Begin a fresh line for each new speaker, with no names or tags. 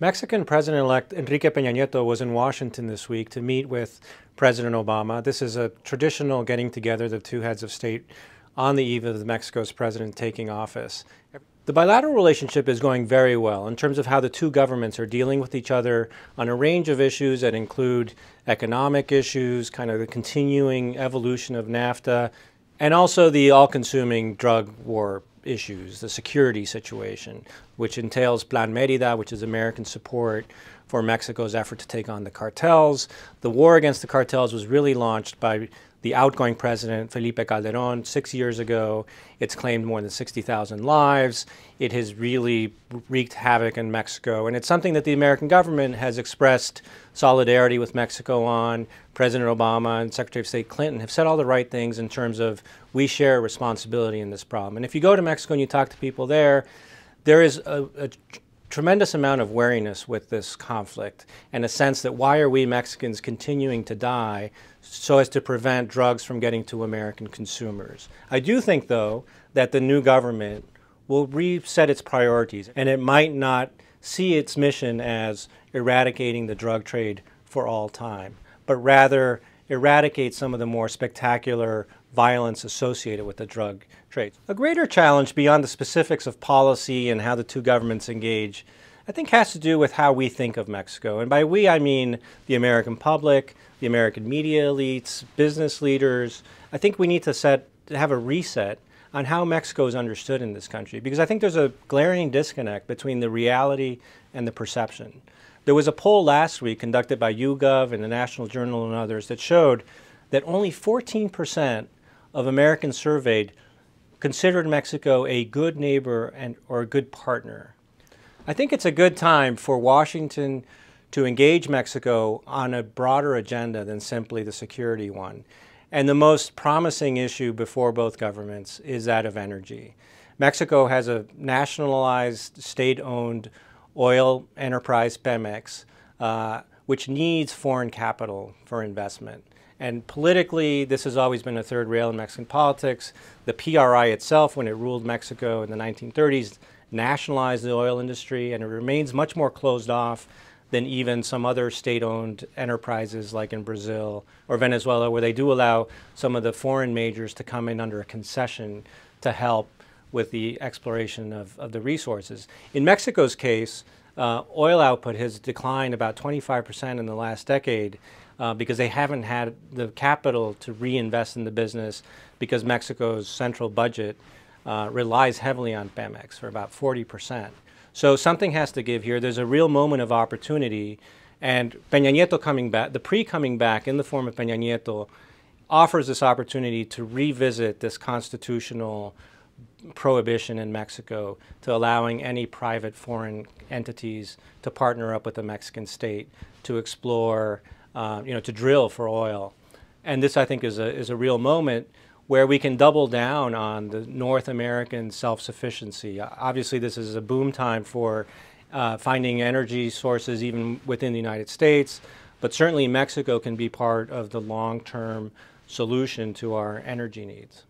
Mexican President-elect Enrique Peña Nieto was in Washington this week to meet with President Obama. This is a traditional getting together the two heads of state on the eve of Mexico's president taking office. The bilateral relationship is going very well in terms of how the two governments are dealing with each other on a range of issues that include economic issues, kind of the continuing evolution of NAFTA, and also the all consuming drug war issues, the security situation, which entails Plan Merida, which is American support for Mexico's effort to take on the cartels. The war against the cartels was really launched by the outgoing president, Felipe Calderon, six years ago. It's claimed more than 60,000 lives. It has really wreaked havoc in Mexico. And it's something that the American government has expressed solidarity with Mexico on. President Obama and Secretary of State Clinton have said all the right things in terms of we share responsibility in this problem. And if you go to Mexico and you talk to people there, there is a, a tremendous amount of wariness with this conflict and a sense that why are we Mexicans continuing to die so as to prevent drugs from getting to American consumers. I do think, though, that the new government will reset its priorities and it might not see its mission as eradicating the drug trade for all time, but rather eradicate some of the more spectacular violence associated with the drug trade. A greater challenge beyond the specifics of policy and how the two governments engage, I think has to do with how we think of Mexico. And by we, I mean the American public, the American media elites, business leaders. I think we need to set to have a reset on how Mexico is understood in this country because I think there's a glaring disconnect between the reality and the perception. There was a poll last week conducted by YouGov and the National Journal and others that showed that only 14% of Americans surveyed considered Mexico a good neighbor and, or a good partner. I think it's a good time for Washington to engage Mexico on a broader agenda than simply the security one. And the most promising issue before both governments is that of energy. Mexico has a nationalized, state owned oil enterprise Pemex, uh, which needs foreign capital for investment. And politically, this has always been a third rail in Mexican politics. The PRI itself, when it ruled Mexico in the 1930s, nationalized the oil industry, and it remains much more closed off than even some other state owned enterprises like in Brazil or Venezuela, where they do allow some of the foreign majors to come in under a concession to help with the exploration of, of the resources. In Mexico's case, uh, oil output has declined about 25% in the last decade uh, because they haven't had the capital to reinvest in the business because Mexico's central budget uh, relies heavily on Pemex for about 40%. So something has to give here. There's a real moment of opportunity. And Peña Nieto coming back, the pre coming back in the form of Peña Nieto, offers this opportunity to revisit this constitutional prohibition in Mexico to allowing any private foreign entities to partner up with the Mexican state to explore, uh, you know, to drill for oil. And this, I think, is a, is a real moment where we can double down on the North American self-sufficiency. Uh, obviously, this is a boom time for uh, finding energy sources even within the United States, but certainly Mexico can be part of the long-term solution to our energy needs.